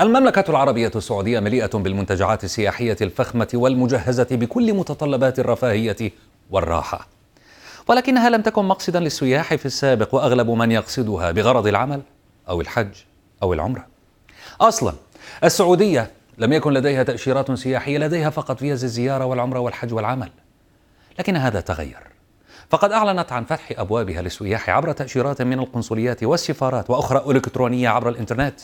المملكة العربية السعودية مليئة بالمنتجعات السياحية الفخمة والمجهزة بكل متطلبات الرفاهية والراحة. ولكنها لم تكن مقصدا للسياح في السابق واغلب من يقصدها بغرض العمل او الحج او العمرة. اصلا السعودية لم يكن لديها تأشيرات سياحية لديها فقط فيز الزيارة والعمرة والحج والعمل. لكن هذا تغير. فقد أعلنت عن فتح أبوابها للسياح عبر تأشيرات من القنصليات والسفارات وأخرى إلكترونية عبر الإنترنت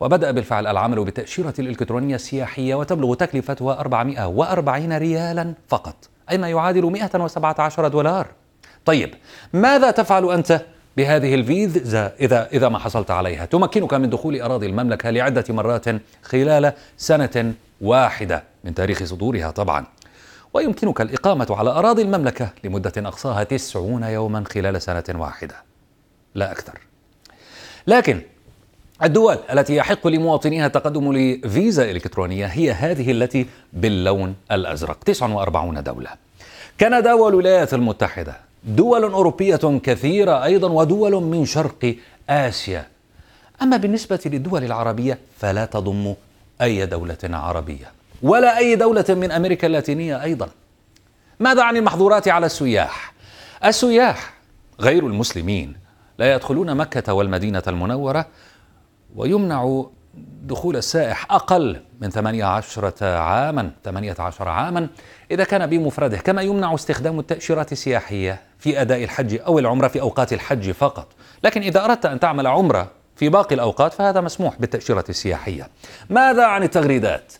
وبدأ بالفعل العمل بالتأشيرة الإلكترونية السياحية وتبلغ تكلفتها 440 ريالا فقط أي ما يعادل 117 دولار طيب ماذا تفعل أنت بهذه الفيزا إذا إذا ما حصلت عليها تمكنك من دخول أراضي المملكة لعدة مرات خلال سنة واحدة من تاريخ صدورها طبعا ويمكنك الإقامة على أراضي المملكة لمدة أقصاها 90 يوما خلال سنة واحدة لا أكثر لكن الدول التي يحق لمواطنيها التقدم لفيزا إلكترونية هي هذه التي باللون الأزرق 49 دولة كندا والولايات المتحدة دول أوروبية كثيرة أيضا ودول من شرق آسيا أما بالنسبة للدول العربية فلا تضم أي دولة عربية ولا أي دولة من أمريكا اللاتينية أيضا ماذا عن المحظورات على السياح؟ السياح غير المسلمين لا يدخلون مكة والمدينة المنورة ويمنع دخول السائح أقل من 18 عاما 18 عاما إذا كان بمفرده كما يمنع استخدام التأشيرات السياحية في أداء الحج أو العمرة في أوقات الحج فقط لكن إذا أردت أن تعمل عمرة في باقي الأوقات فهذا مسموح بالتأشيرة السياحية ماذا عن التغريدات؟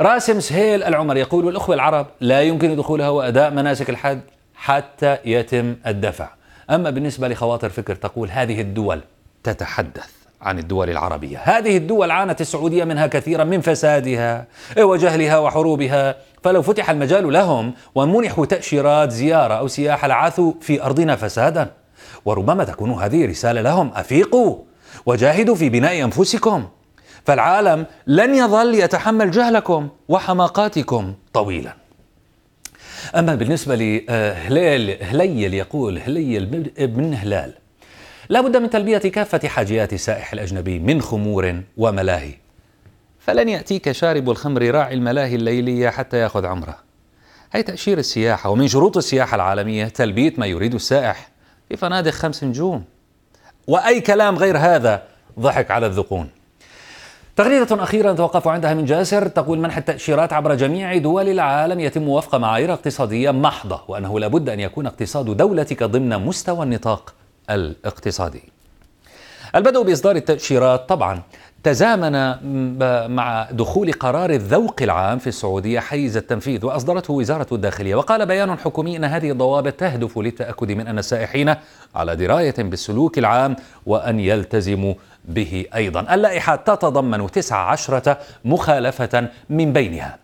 راسم سهيل العمر يقول والأخوة العرب لا يمكن دخولها وأداء مناسك الحج حتى يتم الدفع أما بالنسبة لخواطر فكر تقول هذه الدول تتحدث عن الدول العربية هذه الدول عانت السعودية منها كثيرا من فسادها وجهلها وحروبها فلو فتح المجال لهم ومنحوا تأشيرات زيارة أو سياحة لعاثوا في أرضنا فسادا وربما تكون هذه رسالة لهم أفيقوا وجاهدوا في بناء أنفسكم فالعالم لن يظل يتحمل جهلكم وحماقاتكم طويلا أما بالنسبة لهليل هليل يقول هليل بن هلال لا بد من تلبية كافة حاجيات السائح الأجنبي من خمور وملاهي فلن يأتيك شارب الخمر راعي الملاهي الليلية حتى يأخذ عمره هي تأشير السياحة ومن شروط السياحة العالمية تلبية ما يريد السائح في فنادق خمس نجوم وأي كلام غير هذا ضحك على الذقون تغريدة أخيرة نتوقف عندها من جاسر تقول منح التأشيرات عبر جميع دول العالم يتم وفق معايير اقتصادية محضة وأنه لابد أن يكون اقتصاد دولتك ضمن مستوى النطاق الاقتصادي البدء باصدار التاشيرات طبعا تزامن مع دخول قرار الذوق العام في السعوديه حيز التنفيذ واصدرته وزاره الداخليه وقال بيان حكومي ان هذه الضوابط تهدف للتاكد من ان السائحين على درايه بالسلوك العام وان يلتزموا به ايضا. اللائحه تتضمن 19 مخالفه من بينها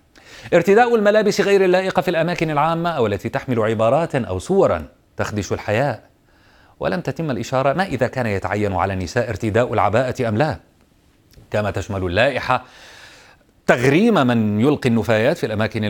ارتداء الملابس غير اللائقه في الاماكن العامه او التي تحمل عبارات او صورا تخدش الحياه ولم تتم الإشارة ما إذا كان يتعين على النساء ارتداء العباءة أم لا كما تشمل اللائحة تغريم من يلقي النفايات في الأماكن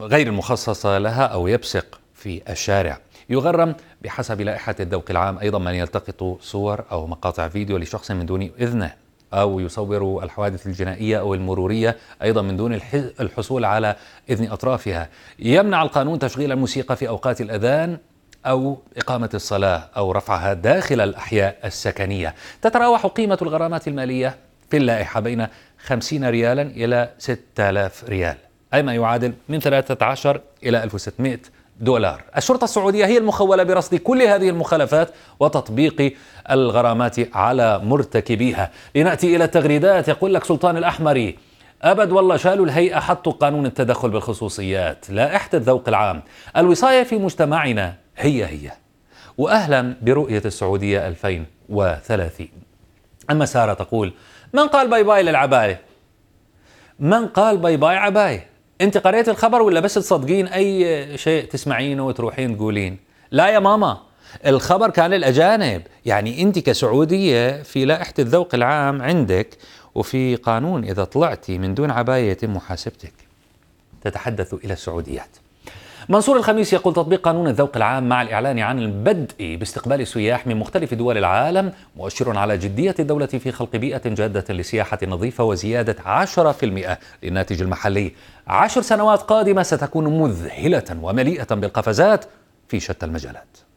غير المخصصة لها أو يبصق في الشارع يغرم بحسب لائحة الذوق العام أيضا من يلتقط صور أو مقاطع فيديو لشخص من دون إذنه أو يصور الحوادث الجنائية أو المرورية أيضا من دون الحصول على إذن أطرافها يمنع القانون تشغيل الموسيقى في أوقات الأذان أو إقامة الصلاة أو رفعها داخل الأحياء السكنية تتراوح قيمة الغرامات المالية في اللائحة بين 50 ريالا إلى 6000 ريال أي ما يعادل من 13 إلى 1600 دولار الشرطة السعودية هي المخولة برصد كل هذه المخالفات وتطبيق الغرامات على مرتكبيها لنأتي إلى التغريدات يقول لك سلطان الأحمري أبد والله شالوا الهيئة حطوا قانون التدخل بالخصوصيات لائحة الذوق العام الوصاية في مجتمعنا هي هي وأهلا برؤية السعودية 2030 أما سارة تقول من قال باي باي للعباية من قال باي باي عباية أنت قريت الخبر ولا بس تصدقين أي شيء تسمعينه وتروحين تقولين لا يا ماما الخبر كان للأجانب يعني أنت كسعودية في لائحة الذوق العام عندك وفي قانون إذا طلعتي من دون عباية يتم محاسبتك تتحدث إلى السعوديات منصور الخميس يقول تطبيق قانون الذوق العام مع الإعلان عن البدء باستقبال السياح من مختلف دول العالم مؤشر على جدية الدولة في خلق بيئة جادة للسياحة النظيفة وزيادة 10% للناتج المحلي عشر سنوات قادمة ستكون مذهلة ومليئة بالقفزات في شتى المجالات